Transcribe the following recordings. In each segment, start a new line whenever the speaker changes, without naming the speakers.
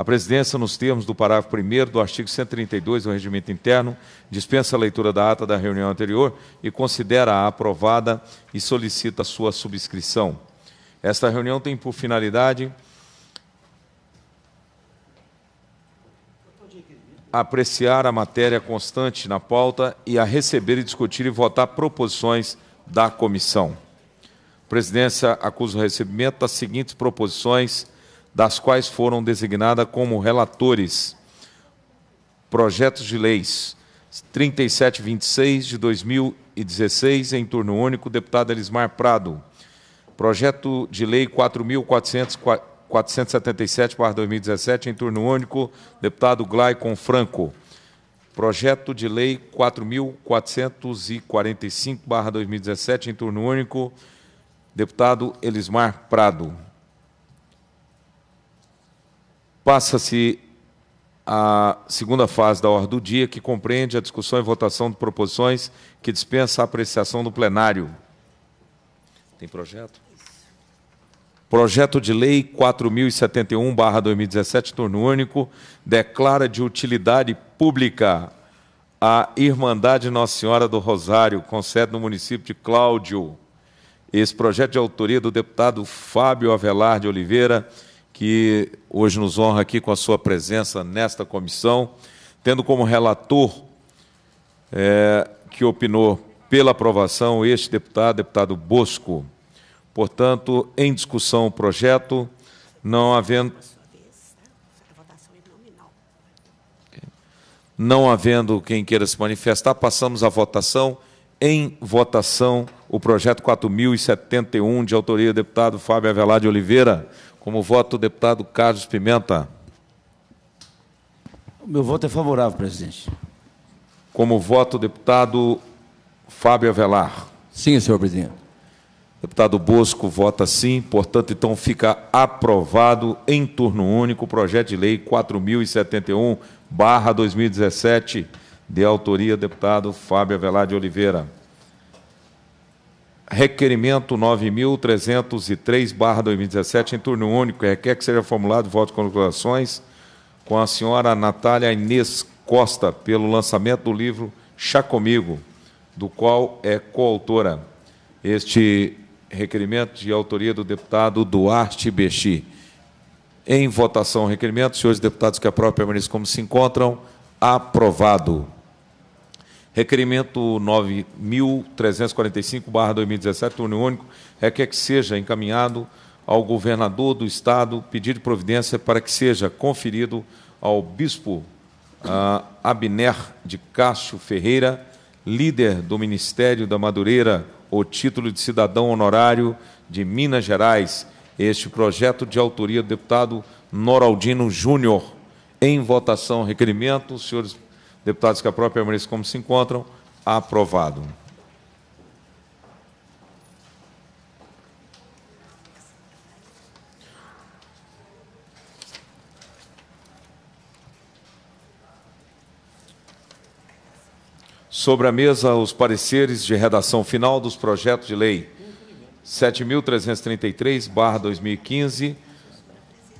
A presidência, nos termos do parágrafo 1 do artigo 132 do Regimento Interno, dispensa a leitura da ata da reunião anterior e considera-a aprovada e solicita sua subscrição. Esta reunião tem por finalidade apreciar a matéria constante na pauta e a receber e discutir e votar proposições da comissão. A presidência acusa o recebimento das seguintes proposições das quais foram designadas como relatores projetos de leis 3726 de 2016, em turno único, deputado Elismar Prado. Projeto de lei 4.477-2017, em turno único, deputado Glaicon Franco. Projeto de lei 4.445-2017, em turno único, deputado Elismar Prado Passa-se a segunda fase da ordem do dia, que compreende a discussão e votação de proposições que dispensa a apreciação do plenário. Tem projeto? Projeto de Lei 4071-2017, turno único, declara de utilidade pública a Irmandade Nossa Senhora do Rosário, com sede no município de Cláudio. Esse projeto de autoria do deputado Fábio Avelar de Oliveira, que hoje nos honra aqui com a sua presença nesta comissão, tendo como relator é, que opinou pela aprovação este deputado, deputado Bosco. Portanto, em discussão o projeto, não havendo. Não havendo quem queira se manifestar, passamos à votação. Em votação, o projeto 4071, de autoria do deputado Fábio Avelar de Oliveira. Como voto o deputado Carlos Pimenta.
O meu voto é favorável, presidente.
Como voto o deputado Fábio Avelar. Sim, senhor presidente. Deputado Bosco vota sim, portanto, então fica aprovado em turno único o projeto de lei 4071, 2017, de autoria deputado Fábio Avelar de Oliveira. Requerimento 9.303-2017, em turno único, requer que seja formulado voto de congratulações com a senhora Natália Inês Costa pelo lançamento do livro Chá Comigo, do qual é coautora. Este requerimento de autoria do deputado Duarte Bexi. Em votação, requerimento. Senhores deputados que própria permaneçam como se encontram. Aprovado. Requerimento 9.345-2017, união único, requer que seja encaminhado ao governador do Estado pedido de providência para que seja conferido ao bispo uh, Abner de Cássio Ferreira, líder do Ministério da Madureira, o título de cidadão honorário de Minas Gerais. Este projeto de autoria do deputado Noraldino Júnior. Em votação, requerimento, senhores Deputados que a própria permaneçam como se encontram. Aprovado. Sobre a mesa, os pareceres de redação final dos projetos de lei 7.333, barra 2015,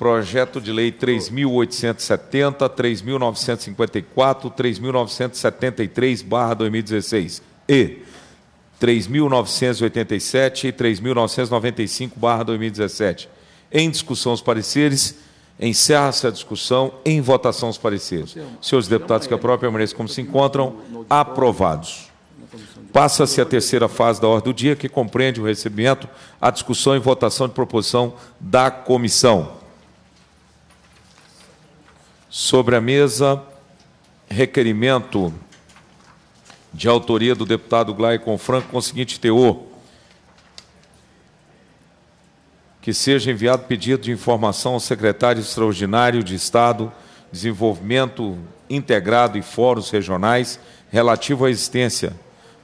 Projeto de Lei 3.870, 3.954, 3.973-2016 e 3.987 e 3.995-2017. Em discussão os pareceres. Encerra-se a discussão. Em votação os pareceres. Senhores deputados que a própria maneira como se encontram. Aprovados. Passa-se a terceira fase da ordem do dia, que compreende o recebimento, a discussão e votação de proposição da comissão. Sobre a mesa, requerimento de autoria do deputado Glaicon Franco com o seguinte teor. Que seja enviado pedido de informação ao secretário extraordinário de Estado, Desenvolvimento Integrado e Fóruns Regionais relativo à existência,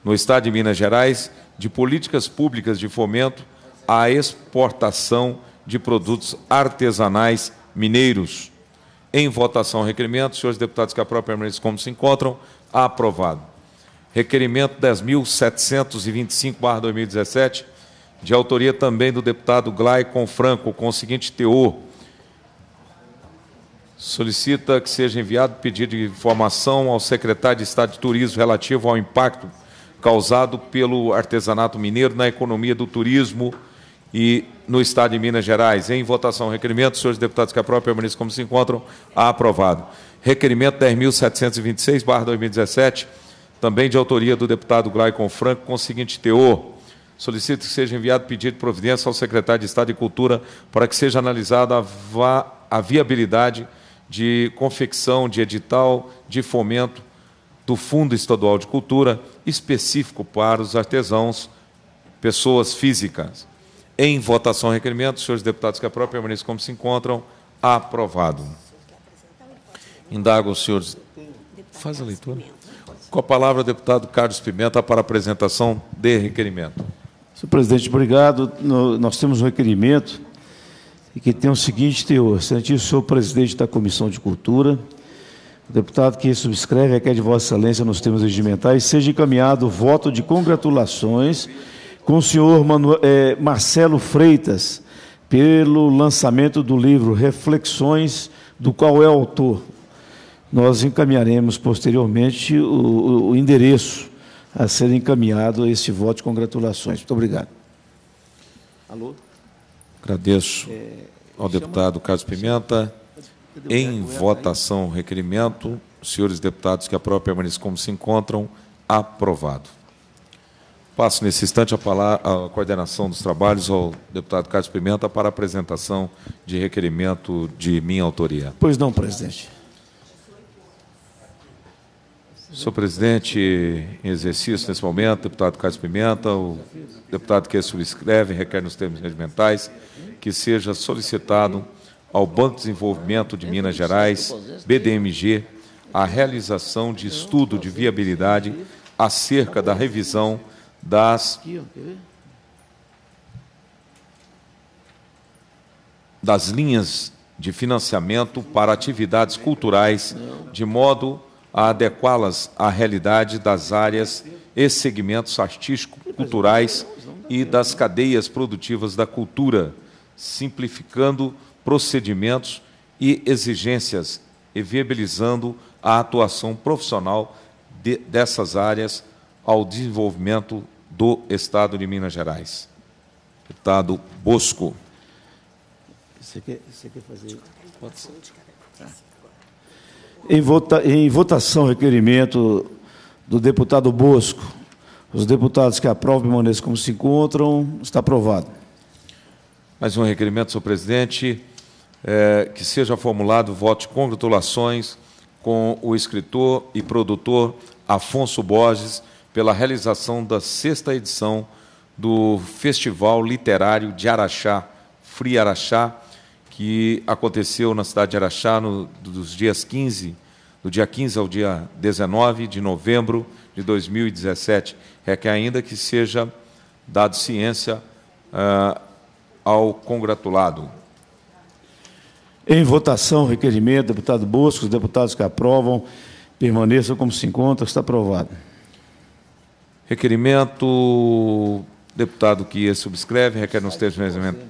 no Estado de Minas Gerais, de políticas públicas de fomento à exportação de produtos artesanais mineiros em votação, requerimento. Senhores deputados que própria permaneçam como se encontram. Aprovado. Requerimento 10.725-2017, de autoria também do deputado Glaicon Franco, com o seguinte teor. Solicita que seja enviado pedido de informação ao secretário de Estado de Turismo relativo ao impacto causado pelo artesanato mineiro na economia do turismo e no Estado de Minas Gerais. Em votação, requerimento. Senhores deputados que a própria ministra como se encontram. Aprovado. Requerimento 10.726, barra 2017, também de autoria do deputado Glaicon Franco, com o seguinte teor. Solicito que seja enviado pedido de providência ao secretário de Estado de Cultura para que seja analisada a viabilidade de confecção de edital de fomento do Fundo Estadual de Cultura específico para os artesãos, pessoas físicas em votação, requerimento. Senhores deputados que a própria ministra como se encontram. Aprovado. Indago os senhores. Faz a leitura. Com a palavra, o deputado Carlos Pimenta, para apresentação de requerimento.
Senhor presidente, obrigado. Nós temos um requerimento que tem o seguinte teor. Senhor, senhor presidente da Comissão de Cultura, o deputado que subscreve requer de Vossa Excelência nos termos regimentais, seja encaminhado o voto de congratulações com o senhor é, Marcelo Freitas pelo lançamento do livro Reflexões, do qual é autor. Nós encaminharemos posteriormente o, o endereço a ser encaminhado a esse voto de congratulações. Muito obrigado. Alô?
Agradeço é, ao deputado Carlos Pimenta. Em votação, requerimento. Senhores deputados, que a própria permaneça como se encontram. Aprovado. Passo nesse instante a, palavra, à coordenação dos trabalhos ao deputado Carlos Pimenta para apresentação de requerimento de minha autoria.
Pois não, presidente.
Senhor presidente, em exercício nesse momento, deputado Carlos Pimenta, o deputado que subscreve requer nos termos regimentais que seja solicitado ao Banco de Desenvolvimento de Minas Gerais, BDMG, a realização de estudo de viabilidade acerca da revisão das Aqui, das linhas de financiamento para atividades culturais, de modo a adequá-las à realidade das áreas e segmentos artístico-culturais e das cadeias produtivas da cultura, simplificando procedimentos e exigências e viabilizando a atuação profissional de, dessas áreas ao desenvolvimento do Estado de Minas Gerais. Deputado Bosco.
Você quer, você quer fazer? Pode ser. Em, vota, em votação, requerimento do deputado Bosco. Os deputados que aprovam permaneçam como se encontram. Está aprovado.
Mais um requerimento, senhor presidente. É, que seja formulado voto de congratulações com o escritor e produtor Afonso Borges pela realização da sexta edição do Festival Literário de Araxá, Fri Araxá, que aconteceu na cidade de Araxá no, dos dias 15, do dia 15 ao dia 19 de novembro de 2017. Requer é ainda que seja dado ciência uh, ao congratulado.
Em votação, requerimento, deputado Bosco, os deputados que aprovam, permaneçam como se encontram, está aprovado.
Requerimento deputado que subscreve, requer nos termos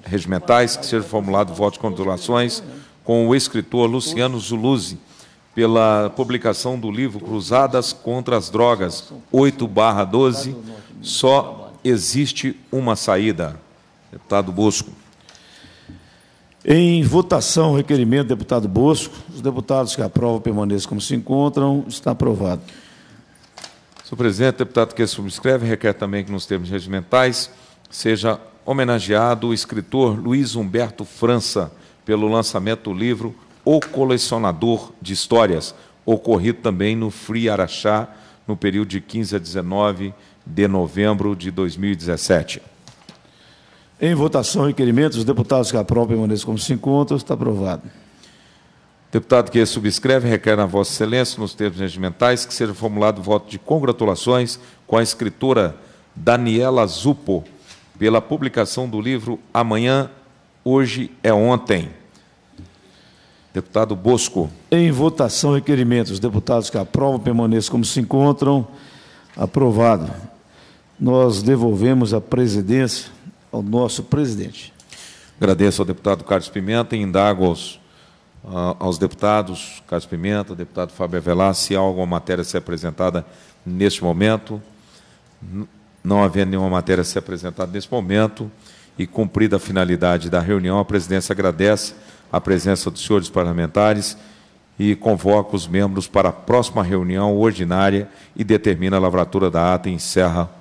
regimentais que seja formulado voto de congratulações com o escritor Luciano Zuluzzi pela publicação do livro Cruzadas contra as Drogas, 8-12, só existe uma saída. Deputado Bosco.
Em votação, requerimento, deputado Bosco. Os deputados que aprovam permaneçam como se encontram. Está aprovado.
Senhor presidente, deputado que subscreve, requer também que, nos termos regimentais, seja homenageado o escritor Luiz Humberto França pelo lançamento do livro O Colecionador de Histórias, ocorrido também no Fri Araxá, no período de 15 a 19 de novembro de 2017.
Em votação, requerimentos, os deputados que aprovam permaneçam como se encontram. Está aprovado.
Deputado que subscreve, requer na Vossa Excelência, nos termos regimentais, que seja formulado voto de congratulações com a escritora Daniela Zupo pela publicação do livro Amanhã, Hoje é Ontem. Deputado Bosco.
Em votação, requerimento. Os deputados que aprovam permaneçam como se encontram. Aprovado. Nós devolvemos a presidência ao nosso presidente.
Agradeço ao deputado Carlos Pimenta e indago aos aos deputados Carlos Pimenta, deputado Fábio Avelar, se há alguma matéria a ser apresentada neste momento. Não havendo nenhuma matéria a ser apresentada neste momento e cumprida a finalidade da reunião, a presidência agradece a presença dos senhores parlamentares e convoca os membros para a próxima reunião ordinária e determina a lavratura da ata e encerra